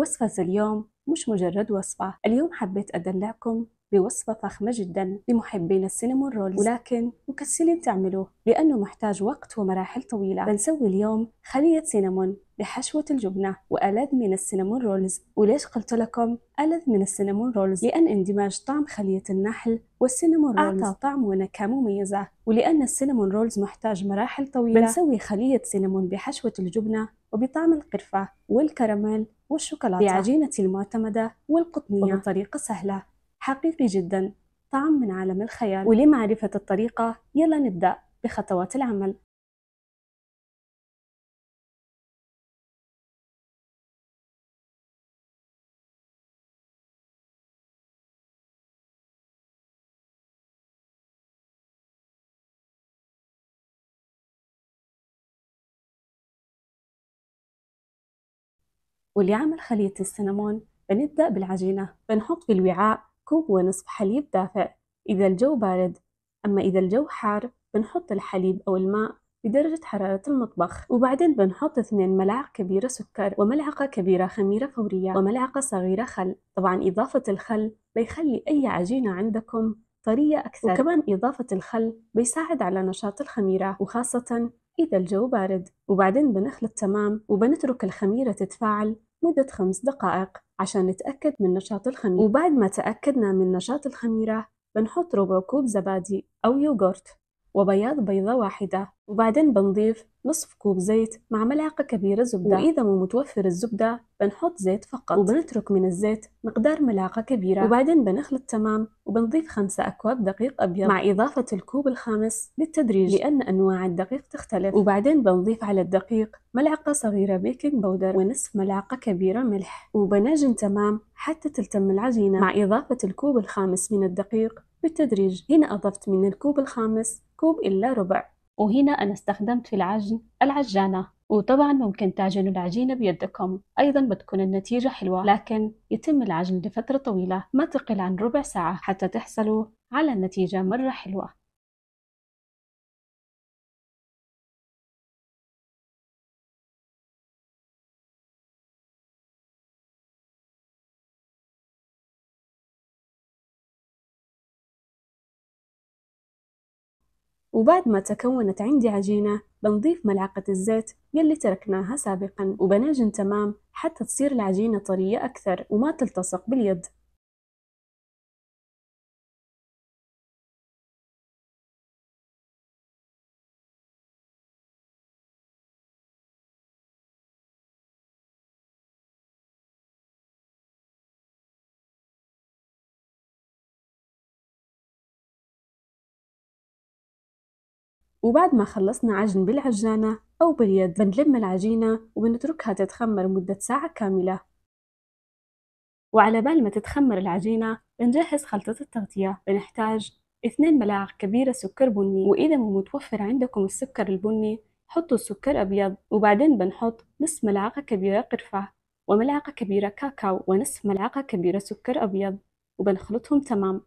وصفة اليوم مش مجرد وصفة اليوم حبيت أدلعكم بوصفة فخمة جدا لمحبين السينمون رولز ولكن مكسلين تعملوه لأنه محتاج وقت ومراحل طويلة بنسوي اليوم خلية سينمون لحشوة الجبنة وألذ من السينمون رولز وليش قلت لكم ألذ من السينمون رولز لأن اندماج طعم خلية النحل والسينمون رولز أعطى طعم ونكهة مميزة ولأن السينمون رولز محتاج مراحل طويلة بنسوي خلية سينمون بحشوة الجبنة وبطعم القرفة والكراميل والشوكولاتة بعجينة المعتمدة والقطنية وبطريقة سهلة حقيقي جدا طعم من عالم الخيال ولمعرفة الطريقة يلا نبدأ بخطوات العمل ولعمل خلية السينامون بنبدأ بالعجينة بنحط في الوعاء كوب ونصف حليب دافئ إذا الجو بارد أما إذا الجو حار بنحط الحليب أو الماء بدرجة حرارة المطبخ وبعدين بنحط اثنين ملاعق كبيرة سكر وملعقة كبيرة خميرة فورية وملعقة صغيرة خل طبعا إضافة الخل بيخلي أي عجينة عندكم طرية أكثر وكمان إضافة الخل بيساعد على نشاط الخميرة وخاصة إذا الجو بارد وبعدين بنخلط تمام وبنترك الخميرة تتفاعل مدة خمس دقائق عشان نتأكد من نشاط الخميرة وبعد ما تأكدنا من نشاط الخميرة بنحط ربع كوب زبادي أو يوغورت وبياض بيضة واحدة وبعدين بنضيف نصف كوب زيت مع ملعقة كبيرة زبدة وإذا ما متوفر الزبدة بنحط زيت فقط وبنترك من الزيت مقدار ملعقة كبيرة وبعدين بنخلط تمام وبنضيف خمسة أكواب دقيق أبيض مع إضافة الكوب الخامس بالتدريج لأن أنواع الدقيق تختلف وبعدين بنضيف على الدقيق ملعقة صغيرة بيكنج بودر ونصف ملعقة كبيرة ملح وبنجن تمام حتى تلتم العجينة مع إضافة الكوب الخامس من الدقيق بالتدريج هنا أضفت من الكوب الخامس كوب إلا ربع وهنا أنا استخدمت في العجن العجانة وطبعا ممكن تعجنوا العجينة بيدكم أيضا بتكون النتيجة حلوة لكن يتم العجن لفترة طويلة ما تقل عن ربع ساعة حتى تحصلوا على النتيجة مرة حلوة وبعد ما تكونت عندي عجينة بنضيف ملعقة الزيت يلي تركناها سابقا وبناجن تمام حتى تصير العجينة طرية أكثر وما تلتصق باليد وبعد ما خلصنا عجن بالعجانة أو باليد بنلم العجينة وبنتركها تتخمر مدة ساعة كاملة وعلى بال ما تتخمر العجينة بنجهز خلطة التغطية بنحتاج 2 ملاعق كبيرة سكر بني وإذا متوفر عندكم السكر البني حطوا السكر أبيض وبعدين بنحط نصف ملعقة كبيرة قرفة وملعقة كبيرة كاكاو ونصف ملعقة كبيرة سكر أبيض وبنخلطهم تمام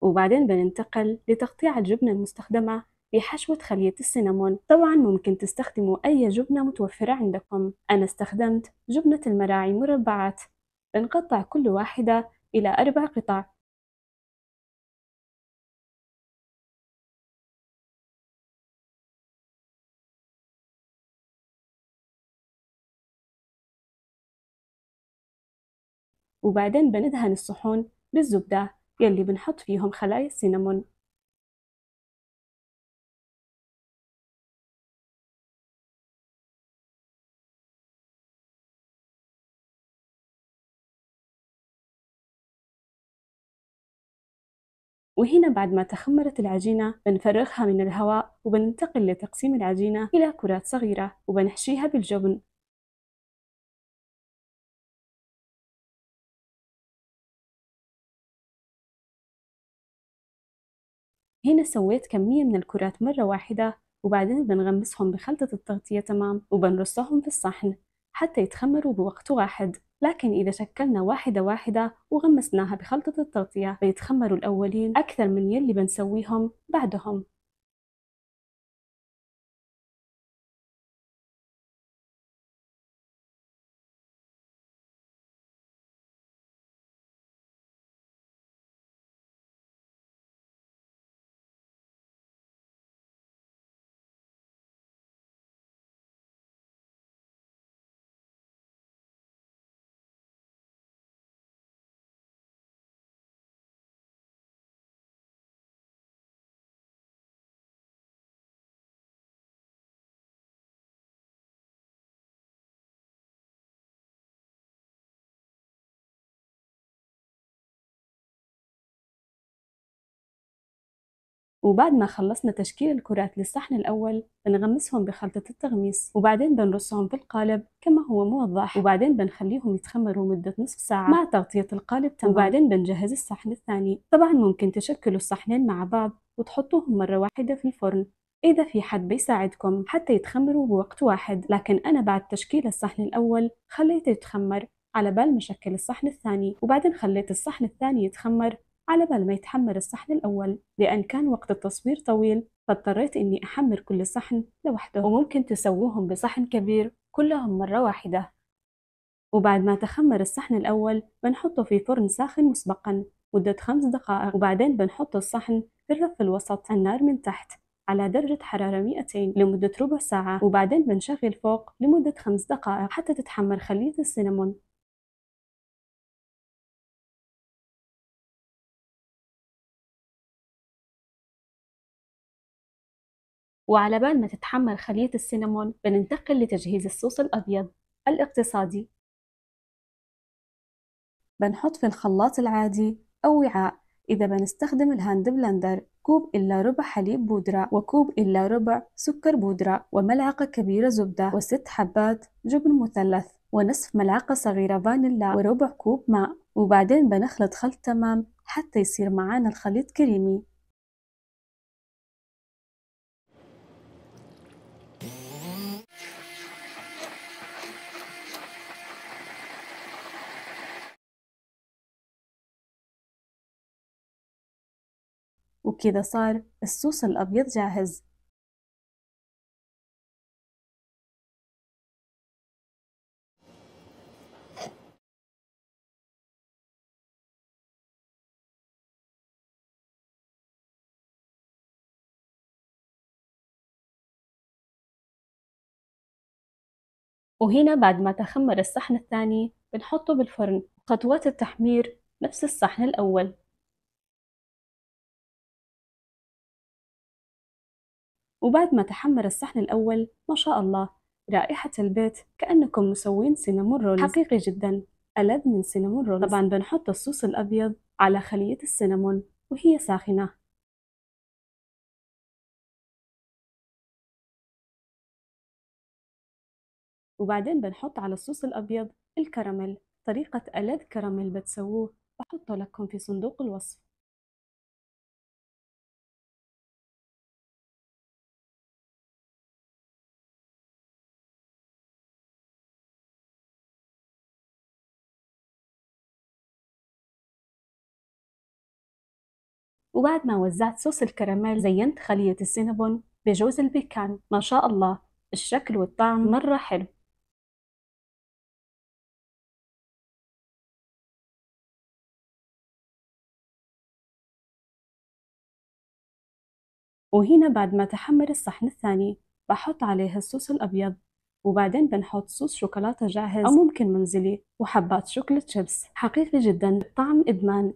وبعدين بننتقل لتقطيع الجبنة المستخدمة بحشوة خلية السينامون طبعا ممكن تستخدموا أي جبنة متوفرة عندكم أنا استخدمت جبنة المراعي مربعات بنقطع كل واحدة إلى أربع قطع وبعدين بندهن الصحون بالزبدة يلي بنحط فيهم خلايا السينمون وهنا بعد ما تخمرت العجينة بنفرغها من الهواء وبننتقل لتقسيم العجينة إلى كرات صغيرة وبنحشيها بالجبن هنا سويت كمية من الكرات مرة واحدة وبعدين بنغمسهم بخلطة التغطية تمام وبنرصهم في الصحن حتى يتخمروا بوقت واحد لكن إذا شكلنا واحدة واحدة وغمسناها بخلطة التغطية بيتخمروا الأولين أكثر من يلي بنسويهم بعدهم وبعد ما خلصنا تشكيل الكرات للصحن الأول بنغمسهم بخلطة التغميس وبعدين بنرصهم في القالب كما هو موضح وبعدين بنخليهم يتخمروا مدة نصف ساعة مع تغطية القالب تمام وبعدين بنجهز الصحن الثاني طبعا ممكن تشكلوا الصحنين مع بعض وتحطوهم مرة واحدة في الفرن إذا في حد بيساعدكم حتى يتخمروا بوقت واحد لكن أنا بعد تشكيل الصحن الأول خليته يتخمر على بال ما شكل الصحن الثاني وبعدين خليت الصحن الثاني يتخمر على بال ما يتحمر الصحن الأول لأن كان وقت التصوير طويل فاضطريت إني أحمر كل صحن لوحده وممكن تسووهم بصحن كبير كلهم مرة واحدة وبعد ما تخمر الصحن الأول بنحطه في فرن ساخن مسبقا مدة خمس دقائق وبعدين بنحط الصحن في الرف الوسط النار من تحت على درجة حرارة 200 لمدة ربع ساعة وبعدين بنشغل فوق لمدة خمس دقائق حتى تتحمر خلية السينمون وعلى بال ما تتحمر خلية السينمون بننتقل لتجهيز الصوص الأبيض الاقتصادي بنحط في الخلاط العادي أو وعاء إذا بنستخدم الهاند بلندر كوب إلا ربع حليب بودرة وكوب إلا ربع سكر بودرة وملعقة كبيرة زبدة وست حبات جبن مثلث ونصف ملعقة صغيرة فانيلا وربع كوب ماء وبعدين بنخلط خلط تمام حتى يصير معانا الخليط كريمي وكذا صار الصوص الأبيض جاهز وهنا بعد ما تخمر الصحن الثاني بنحطه بالفرن خطوات التحمير نفس الصحن الأول وبعد ما تحمر الصحن الأول ما شاء الله رائحة البيت كأنكم مسوين سينامون رولز حقيقي جدا ألذ من سينامون رولز طبعا بنحط الصوص الأبيض على خلية السينامون وهي ساخنة وبعدين بنحط على الصوص الأبيض الكراميل طريقة ألذ كراميل بتسووه بحطه لكم في صندوق الوصف وبعد ما وزعت صوص الكراميل زينت خلية السينابون بجوز البيكان ما شاء الله الشكل والطعم مرة حلو وهنا بعد ما تحمر الصحن الثاني بحط عليه الصوص الأبيض وبعدين بنحط صوص شوكولاتة جاهز أو ممكن منزلي وحبات شوكولات شيبس حقيقي جدا طعم إدمان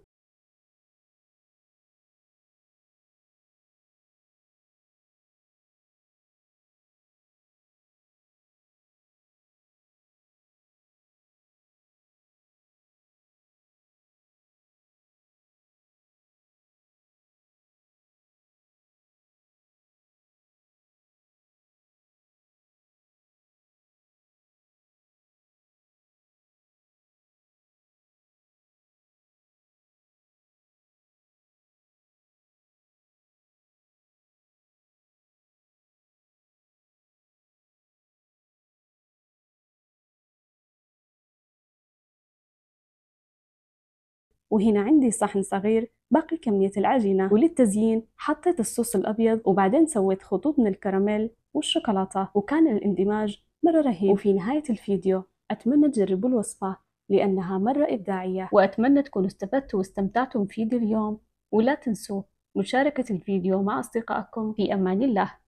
وهنا عندي صحن صغير باقي كمية العجينة وللتزيين حطيت الصوص الأبيض وبعدين سويت خطوط من الكراميل والشوكولاتة وكان الاندماج مرة رهيب وفي نهاية الفيديو أتمنى تجربوا الوصفة لأنها مرة إبداعية وأتمنى تكونوا استفدتوا واستمتعتم في فيديو اليوم ولا تنسوا مشاركة الفيديو مع أصدقائكم في أمان الله